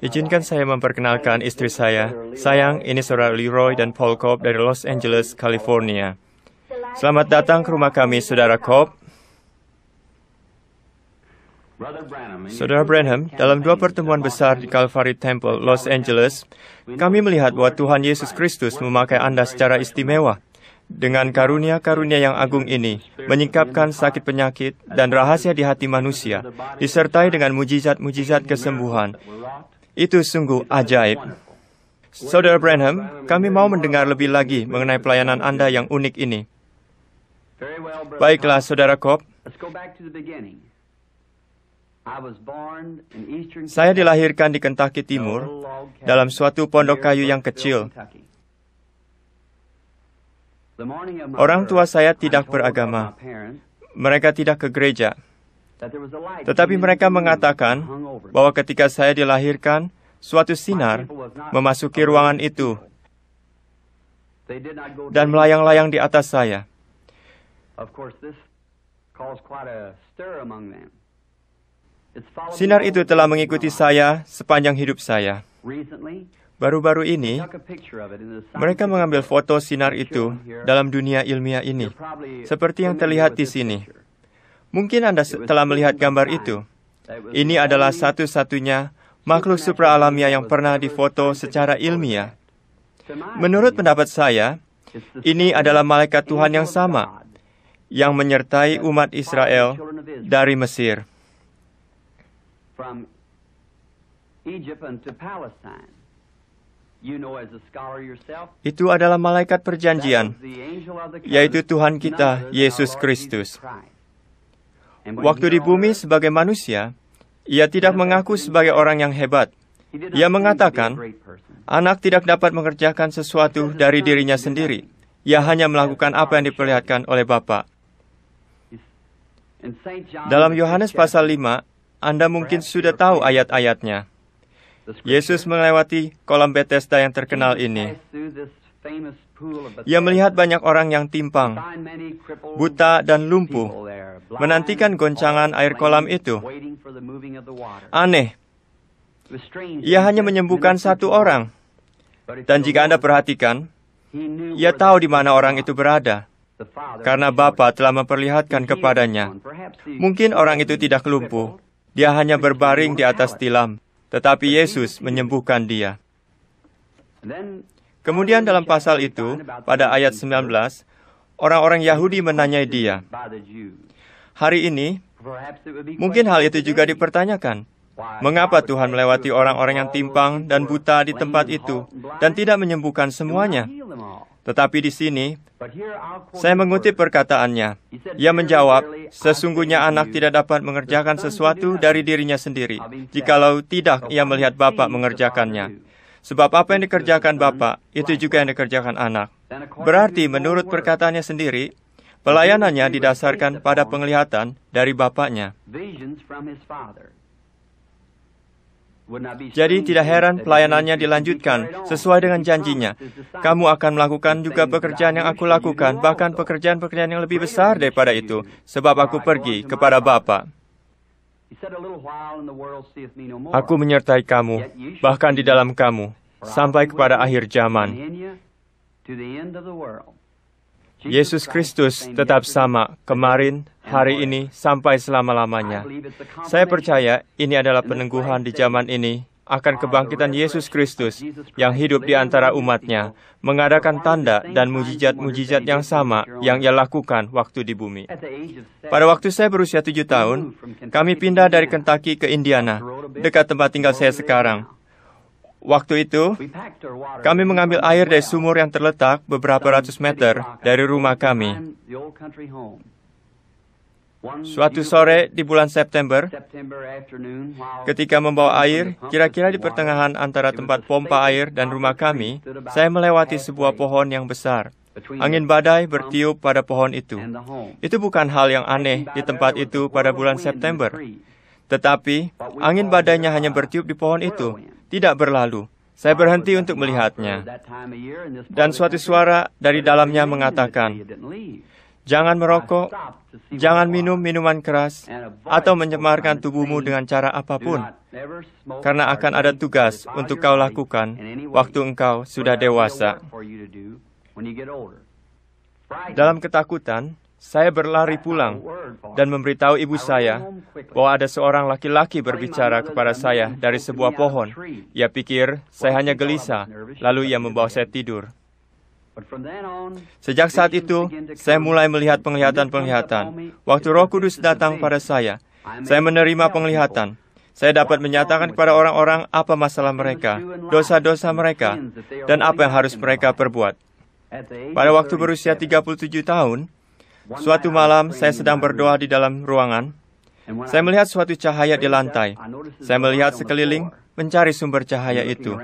Izinkan saya memperkenalkan istri saya. Sayang, ini saudara Leroy dan Paul Cobb dari Los Angeles, California. Selamat datang ke rumah kami, saudara Cobb. Saudara Branham, dalam dua pertemuan besar di Calvary Temple, Los Angeles, kami melihat bahwa Tuhan Yesus Kristus memakai Anda secara istimewa. Dengan karunia-karunia yang agung ini, menyingkapkan sakit penyakit dan rahasia di hati manusia, disertai dengan mujizat-mujizat kesembuhan. Itu sungguh ajaib. Saudara Branham, kami mau mendengar lebih lagi mengenai pelayanan Anda yang unik ini. Baiklah, Saudara Cobb. Saya dilahirkan di Kentucky Timur dalam suatu pondok kayu yang kecil Orang tua saya tidak beragama. Mereka tidak ke gereja. Tetapi mereka mengatakan bahwa ketika saya dilahirkan, suatu sinar memasuki ruangan itu dan melayang-layang di atas saya. Sinar itu telah mengikuti saya sepanjang hidup saya. Baru-baru ini, mereka mengambil foto sinar itu dalam dunia ilmiah ini, seperti yang terlihat di sini. Mungkin Anda telah melihat gambar itu. Ini adalah satu-satunya makhluk supra-alamiah yang pernah difoto secara ilmiah. Menurut pendapat saya, ini adalah malaikat Tuhan yang sama yang menyertai umat Israel dari Mesir. Itu adalah malaikat perjanjian, yaitu Tuhan kita, Yesus Kristus. Waktu di bumi sebagai manusia, ia tidak mengaku sebagai orang yang hebat. Ia mengatakan, anak tidak dapat mengerjakan sesuatu dari dirinya sendiri. Ia hanya melakukan apa yang diperlihatkan oleh Bapa. Dalam Yohanes pasal 5, Anda mungkin sudah tahu ayat-ayatnya. Yesus melewati kolam Bethesda yang terkenal ini. Ia melihat banyak orang yang timpang, buta dan lumpuh, menantikan goncangan air kolam itu. Aneh, ia hanya menyembuhkan satu orang. Dan jika Anda perhatikan, ia tahu di mana orang itu berada. Karena Bapa telah memperlihatkan kepadanya. Mungkin orang itu tidak lumpuh. Dia hanya berbaring di atas tilam. Tetapi Yesus menyembuhkan dia. Kemudian dalam pasal itu, pada ayat 19, orang-orang Yahudi menanyai dia. Hari ini, mungkin hal itu juga dipertanyakan. Mengapa Tuhan melewati orang-orang yang timpang dan buta di tempat itu dan tidak menyembuhkan semuanya? Tetapi di sini, saya mengutip perkataannya. Ia menjawab, sesungguhnya anak tidak dapat mengerjakan sesuatu dari dirinya sendiri, jikalau tidak ia melihat Bapak mengerjakannya. Sebab apa yang dikerjakan Bapak, itu juga yang dikerjakan anak. Berarti menurut perkataannya sendiri, pelayanannya didasarkan pada penglihatan dari Bapaknya. Jadi tidak heran pelayanannya dilanjutkan sesuai dengan janjinya. Kamu akan melakukan juga pekerjaan yang aku lakukan, bahkan pekerjaan-pekerjaan yang lebih besar daripada itu, sebab aku pergi kepada Bapa. Aku menyertai kamu, bahkan di dalam kamu, sampai kepada akhir zaman. Yesus Kristus tetap sama kemarin, hari ini, sampai selama-lamanya. Saya percaya ini adalah peneguhan di zaman ini akan kebangkitan Yesus Kristus yang hidup di antara umatnya, mengadakan tanda dan mujizat-mujizat yang sama yang ia lakukan waktu di bumi. Pada waktu saya berusia tujuh tahun, kami pindah dari Kentucky ke Indiana, dekat tempat tinggal saya sekarang. Waktu itu, kami mengambil air dari sumur yang terletak beberapa ratus meter dari rumah kami. Suatu sore di bulan September, ketika membawa air, kira-kira di pertengahan antara tempat pompa air dan rumah kami, saya melewati sebuah pohon yang besar. Angin badai bertiup pada pohon itu. Itu bukan hal yang aneh di tempat itu pada bulan September. Tetapi, angin badainya hanya bertiup di pohon itu, tidak berlalu. Saya berhenti untuk melihatnya. Dan suatu suara dari dalamnya mengatakan, Jangan merokok, jangan minum minuman keras, atau mencemarkan tubuhmu dengan cara apapun, karena akan ada tugas untuk kau lakukan waktu engkau sudah dewasa. Dalam ketakutan, saya berlari pulang dan memberitahu ibu saya bahwa ada seorang laki-laki berbicara kepada saya dari sebuah pohon. Ia pikir saya hanya gelisah, lalu ia membawa saya tidur. Sejak saat itu, saya mulai melihat penglihatan-penglihatan. Waktu Roh Kudus datang pada saya, saya menerima penglihatan. Saya dapat menyatakan kepada orang-orang apa masalah mereka, dosa-dosa mereka, dan apa yang harus mereka perbuat. Pada waktu berusia 37 tahun, Suatu malam, saya sedang berdoa di dalam ruangan. Saya melihat suatu cahaya di lantai. Saya melihat sekeliling, mencari sumber cahaya itu.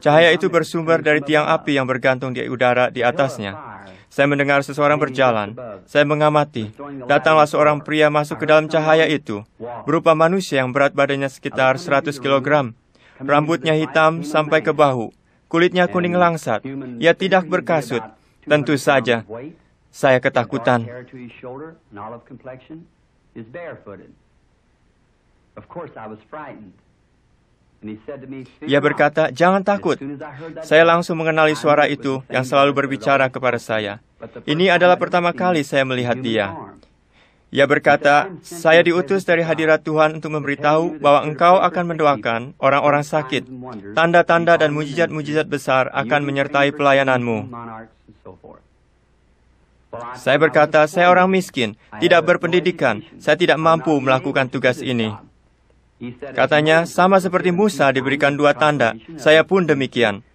Cahaya itu bersumber dari tiang api yang bergantung di udara di atasnya. Saya mendengar seseorang berjalan. Saya mengamati. Datanglah seorang pria masuk ke dalam cahaya itu, berupa manusia yang berat badannya sekitar 100 kg. Rambutnya hitam sampai ke bahu. Kulitnya kuning langsat. Ia tidak berkasut. Tentu saja, saya ketakutan. Ia berkata, "Jangan takut." Saya langsung mengenali suara itu yang selalu berbicara kepada saya. Ini adalah pertama kali saya melihat dia. Ia berkata, "Saya diutus dari hadirat Tuhan untuk memberitahu bahwa engkau akan mendoakan orang-orang sakit. Tanda-tanda dan mujizat-mujizat besar akan menyertai pelayananmu." Saya berkata, saya orang miskin, tidak berpendidikan, saya tidak mampu melakukan tugas ini. Katanya, sama seperti Musa diberikan dua tanda, saya pun demikian.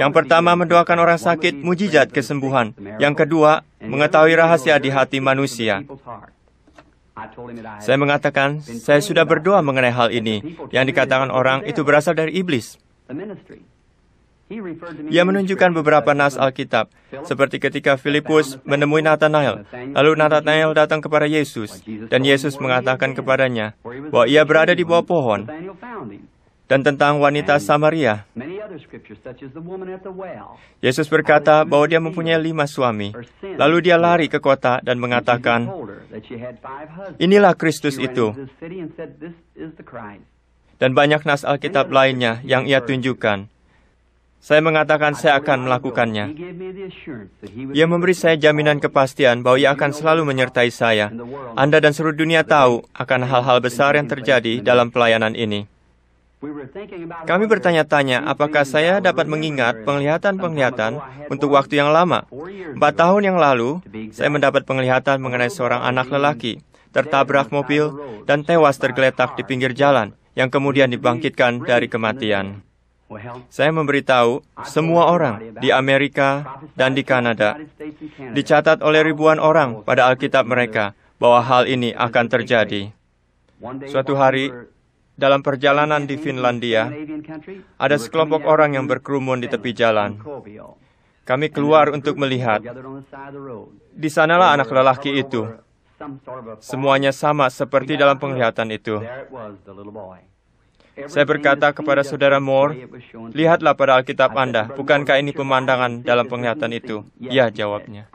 Yang pertama mendoakan orang sakit mujizat kesembuhan. Yang kedua, mengetahui rahasia di hati manusia. Saya mengatakan, saya sudah berdoa mengenai hal ini. Yang dikatakan orang itu berasal dari iblis. Ia menunjukkan beberapa nas Alkitab, seperti ketika Filipus menemui Nathanael. Lalu Nathanael datang kepada Yesus, dan Yesus mengatakan kepadanya bahwa ia berada di bawah pohon. Dan tentang wanita Samaria, Yesus berkata bahwa dia mempunyai lima suami. Lalu dia lari ke kota dan mengatakan, "Inilah Kristus itu." Dan banyak nas Alkitab lainnya yang ia tunjukkan. Saya mengatakan saya akan melakukannya. Ia memberi saya jaminan kepastian bahwa ia akan selalu menyertai saya. Anda dan seluruh dunia tahu akan hal-hal besar yang terjadi dalam pelayanan ini. Kami bertanya-tanya apakah saya dapat mengingat penglihatan-penglihatan untuk waktu yang lama. Empat tahun yang lalu, saya mendapat penglihatan mengenai seorang anak lelaki tertabrak mobil dan tewas tergeletak di pinggir jalan yang kemudian dibangkitkan dari kematian. Saya memberitahu semua orang di Amerika dan di Kanada dicatat oleh ribuan orang pada Alkitab mereka bahwa hal ini akan terjadi. Suatu hari, dalam perjalanan di Finlandia, ada sekelompok orang yang berkerumun di tepi jalan. Kami keluar untuk melihat. Di sanalah anak lelaki itu. Semuanya sama seperti dalam penglihatan itu. Saya berkata kepada saudara Moore, lihatlah pada Alkitab Anda, bukankah ini pemandangan dalam penglihatan itu? Ya, jawabnya.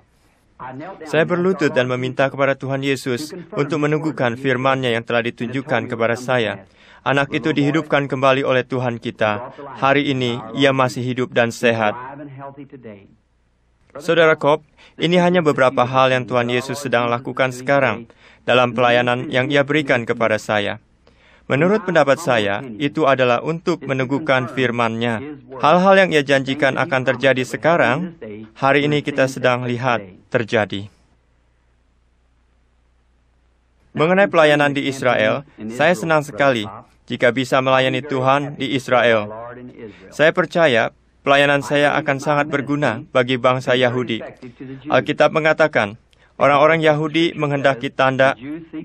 Saya berlutut dan meminta kepada Tuhan Yesus untuk meneguhkan firman-Nya yang telah ditunjukkan kepada saya. Anak itu dihidupkan kembali oleh Tuhan kita. Hari ini ia masih hidup dan sehat. Saudara Kop, ini hanya beberapa hal yang Tuhan Yesus sedang lakukan sekarang dalam pelayanan yang ia berikan kepada saya. Menurut pendapat saya, itu adalah untuk meneguhkan firman-Nya. Hal-hal yang ia janjikan akan terjadi sekarang, hari ini kita sedang lihat terjadi. Mengenai pelayanan di Israel, saya senang sekali jika bisa melayani Tuhan di Israel. Saya percaya pelayanan saya akan sangat berguna bagi bangsa Yahudi. Alkitab mengatakan, Orang-orang Yahudi menghendaki tanda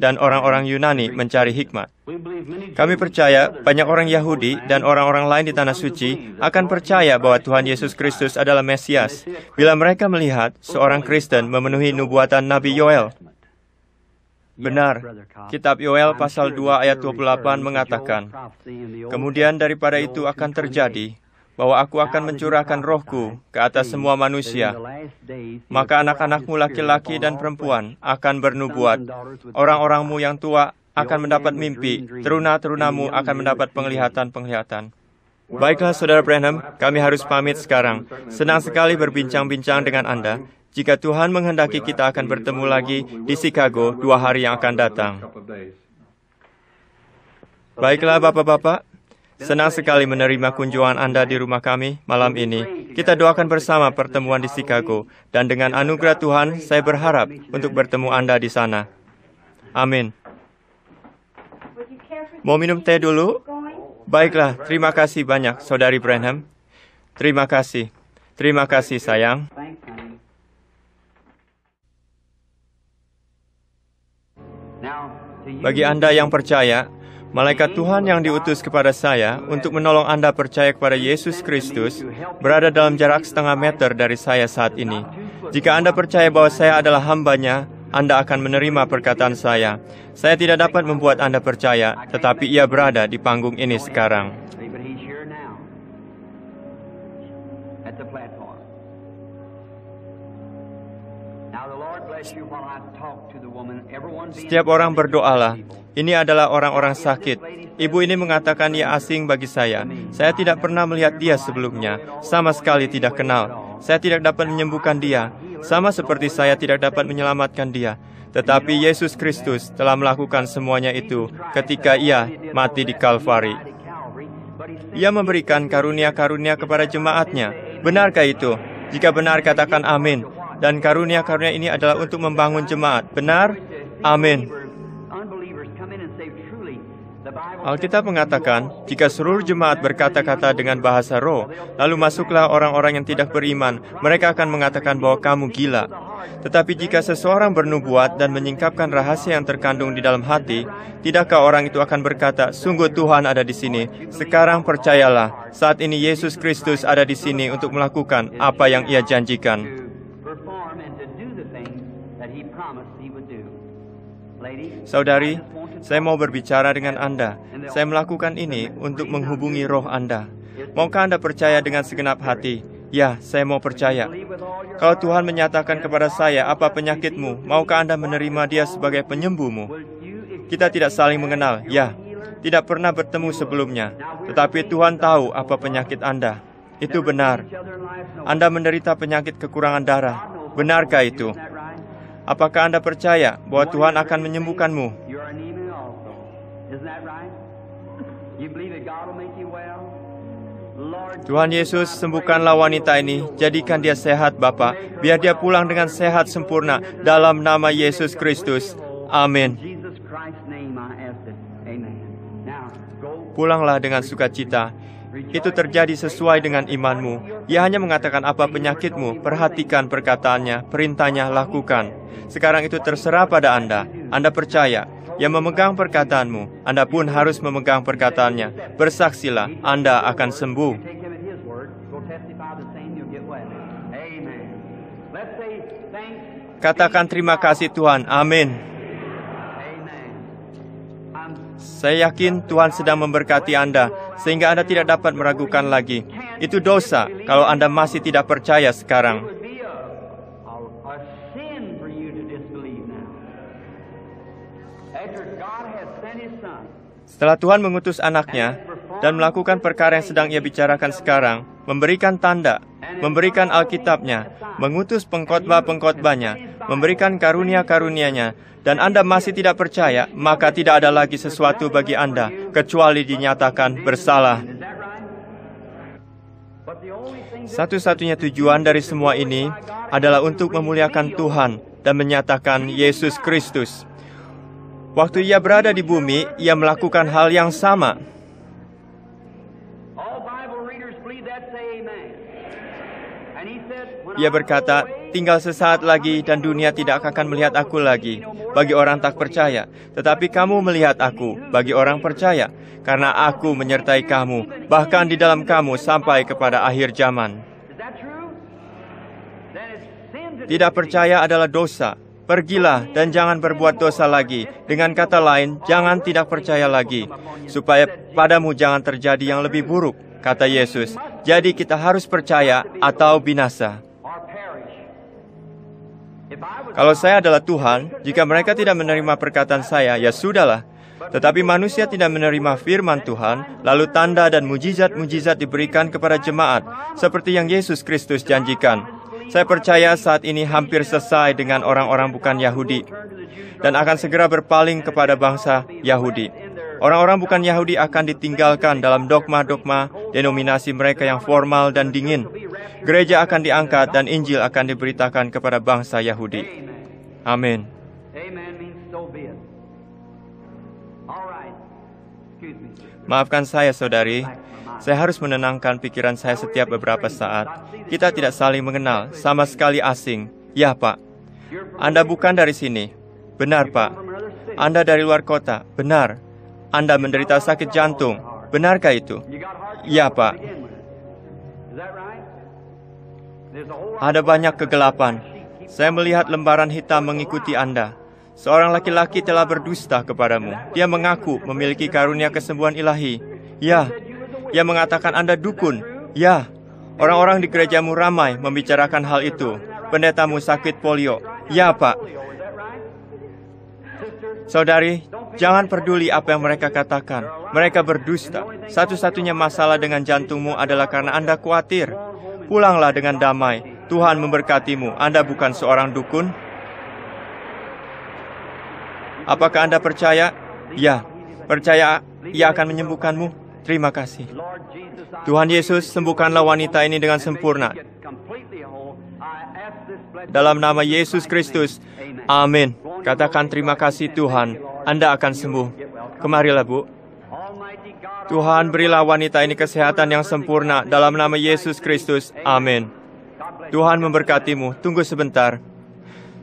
dan orang-orang Yunani mencari hikmat. Kami percaya banyak orang Yahudi dan orang-orang lain di Tanah Suci akan percaya bahwa Tuhan Yesus Kristus adalah Mesias bila mereka melihat seorang Kristen memenuhi nubuatan Nabi Yoel. Benar, kitab Yoel pasal 2 ayat 28 mengatakan, Kemudian daripada itu akan terjadi, bahwa aku akan mencurahkan rohku ke atas semua manusia. Maka anak-anakmu laki-laki dan perempuan akan bernubuat. Orang-orangmu yang tua akan mendapat mimpi, teruna-terunamu akan mendapat penglihatan-penglihatan. Baiklah, Saudara Branham, kami harus pamit sekarang. Senang sekali berbincang-bincang dengan Anda. Jika Tuhan menghendaki kita akan bertemu lagi di Chicago dua hari yang akan datang. Baiklah, Bapak-Bapak, Senang sekali menerima kunjungan Anda di rumah kami malam ini. Kita doakan bersama pertemuan di Chicago, dan dengan anugerah Tuhan, saya berharap untuk bertemu Anda di sana. Amin. Mau minum teh dulu? Baiklah, terima kasih banyak, Saudari Branham. Terima kasih. Terima kasih, sayang. Bagi Anda yang percaya, Malaikat Tuhan yang diutus kepada saya untuk menolong Anda percaya kepada Yesus Kristus berada dalam jarak setengah meter dari saya saat ini. Jika Anda percaya bahwa saya adalah hambanya, Anda akan menerima perkataan saya. Saya tidak dapat membuat Anda percaya, tetapi ia berada di panggung ini sekarang. Setiap orang berdoalah. Ini adalah orang-orang sakit. Ibu ini mengatakan ia asing bagi saya. Saya tidak pernah melihat dia sebelumnya. Sama sekali tidak kenal. Saya tidak dapat menyembuhkan dia. Sama seperti saya tidak dapat menyelamatkan dia. Tetapi Yesus Kristus telah melakukan semuanya itu ketika ia mati di Kalvari. Ia memberikan karunia-karunia kepada jemaatnya. Benarkah itu? Jika benar, katakan amin. Dan karunia-karunia ini adalah untuk membangun jemaat. Benar? Amin. Alkitab mengatakan, jika seluruh jemaat berkata-kata dengan bahasa roh, lalu masuklah orang-orang yang tidak beriman, mereka akan mengatakan bahwa kamu gila. Tetapi jika seseorang bernubuat dan menyingkapkan rahasia yang terkandung di dalam hati, tidakkah orang itu akan berkata, sungguh Tuhan ada di sini, sekarang percayalah, saat ini Yesus Kristus ada di sini untuk melakukan apa yang ia janjikan. Saudari, saya mau berbicara dengan Anda. Saya melakukan ini untuk menghubungi roh Anda. Maukah Anda percaya dengan segenap hati? Ya, saya mau percaya. Kalau Tuhan menyatakan kepada saya apa penyakitmu, maukah Anda menerima dia sebagai penyembuhmu? Kita tidak saling mengenal, ya. Tidak pernah bertemu sebelumnya. Tetapi Tuhan tahu apa penyakit Anda. Itu benar. Anda menderita penyakit kekurangan darah. Benarkah itu? Apakah Anda percaya bahwa Tuhan akan menyembuhkanmu? Tuhan Yesus, sembuhkanlah wanita ini, jadikan dia sehat Bapa, biar dia pulang dengan sehat sempurna dalam nama Yesus Kristus. Amin. Pulanglah dengan sukacita. Itu terjadi sesuai dengan imanmu. Ia hanya mengatakan apa penyakitmu, perhatikan perkataannya, perintahnya lakukan. Sekarang itu terserah pada Anda. Anda percaya, yang memegang perkataanmu, Anda pun harus memegang perkataannya. Bersaksilah, Anda akan sembuh. Katakan terima kasih Tuhan. Amin. Saya yakin Tuhan sedang memberkati Anda sehingga Anda tidak dapat meragukan lagi. Itu dosa kalau Anda masih tidak percaya sekarang. Setelah Tuhan mengutus anaknya dan melakukan perkara yang sedang ia bicarakan sekarang, memberikan tanda, memberikan Alkitabnya, mengutus pengkhotbah-pengkhotbahnya, memberikan karunia-karunianya, dan Anda masih tidak percaya, maka tidak ada lagi sesuatu bagi Anda kecuali dinyatakan bersalah. Satu-satunya tujuan dari semua ini adalah untuk memuliakan Tuhan dan menyatakan Yesus Kristus. Waktu ia berada di bumi, ia melakukan hal yang sama. Ia berkata, tinggal sesaat lagi dan dunia tidak akan melihat aku lagi. Bagi orang tak percaya, tetapi kamu melihat aku. Bagi orang percaya, karena aku menyertai kamu, bahkan di dalam kamu sampai kepada akhir zaman. Tidak percaya adalah dosa, Pergilah dan jangan berbuat dosa lagi. Dengan kata lain, jangan tidak percaya lagi, supaya padamu jangan terjadi yang lebih buruk, kata Yesus. Jadi kita harus percaya atau binasa. Kalau saya adalah Tuhan, jika mereka tidak menerima perkataan saya, ya sudahlah. Tetapi manusia tidak menerima firman Tuhan, lalu tanda dan mujizat-mujizat diberikan kepada jemaat, seperti yang Yesus Kristus janjikan. Saya percaya saat ini hampir selesai dengan orang-orang bukan Yahudi dan akan segera berpaling kepada bangsa Yahudi. Orang-orang bukan Yahudi akan ditinggalkan dalam dogma-dogma denominasi mereka yang formal dan dingin. Gereja akan diangkat dan Injil akan diberitakan kepada bangsa Yahudi. Amin. Maafkan saya, saudari. Saya harus menenangkan pikiran saya setiap beberapa saat. Kita tidak saling mengenal, sama sekali asing. Ya, Pak. Anda bukan dari sini. Benar, Pak. Anda dari luar kota. Benar. Anda menderita sakit jantung. Benarkah itu? Ya, Pak. Ada banyak kegelapan. Saya melihat lembaran hitam mengikuti Anda. Seorang laki-laki telah berdusta kepadamu. Dia mengaku memiliki karunia kesembuhan ilahi. Ya, dia mengatakan Anda dukun. Ya, orang-orang di gerejamu ramai membicarakan hal itu. Pendetamu sakit polio. Ya, Pak. Saudari, jangan peduli apa yang mereka katakan. Mereka berdusta. Satu-satunya masalah dengan jantungmu adalah karena Anda khawatir. Pulanglah dengan damai. Tuhan memberkatimu. Anda bukan seorang dukun. Apakah Anda percaya? Ya, percaya ia akan menyembuhkanmu. Terima kasih. Tuhan Yesus, sembuhkanlah wanita ini dengan sempurna. Dalam nama Yesus Kristus. Amin. Katakan terima kasih Tuhan. Anda akan sembuh. Kemarilah, Bu. Tuhan, berilah wanita ini kesehatan yang sempurna dalam nama Yesus Kristus. Amin. Tuhan memberkatimu. Tunggu sebentar.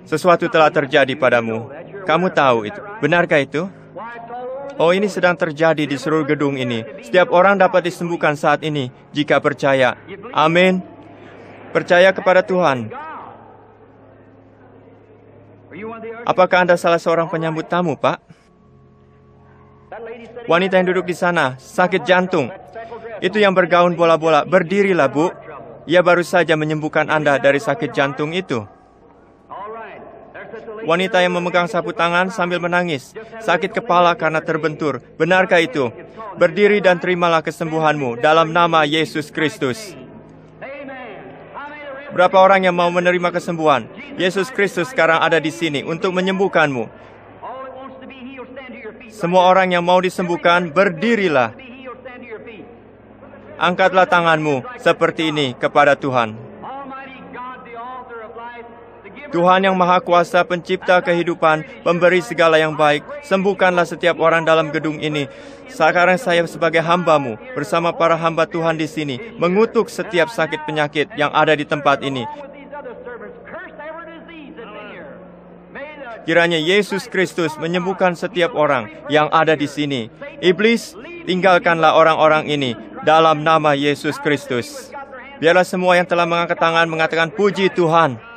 Sesuatu telah terjadi padamu. Kamu tahu itu. Benarkah itu? Oh, ini sedang terjadi di seluruh gedung ini. Setiap orang dapat disembuhkan saat ini jika percaya. Amin. Percaya kepada Tuhan. Apakah Anda salah seorang penyambut tamu, Pak? Wanita yang duduk di sana, sakit jantung. Itu yang bergaun bola-bola. Berdirilah, Bu. Ia baru saja menyembuhkan Anda dari sakit jantung itu wanita yang memegang sapu tangan sambil menangis, sakit kepala karena terbentur. Benarkah itu? Berdiri dan terimalah kesembuhanmu dalam nama Yesus Kristus. Berapa orang yang mau menerima kesembuhan? Yesus Kristus sekarang ada di sini untuk menyembuhkanmu. Semua orang yang mau disembuhkan, berdirilah. Angkatlah tanganmu seperti ini kepada Tuhan. Tuhan yang Maha Kuasa, Pencipta kehidupan, pemberi segala yang baik, sembuhkanlah setiap orang dalam gedung ini. Sekarang saya sebagai hambamu, bersama para hamba Tuhan di sini, mengutuk setiap sakit penyakit yang ada di tempat ini. Kiranya Yesus Kristus menyembuhkan setiap orang yang ada di sini. Iblis, tinggalkanlah orang-orang ini dalam nama Yesus Kristus. Biarlah semua yang telah mengangkat tangan mengatakan puji Tuhan.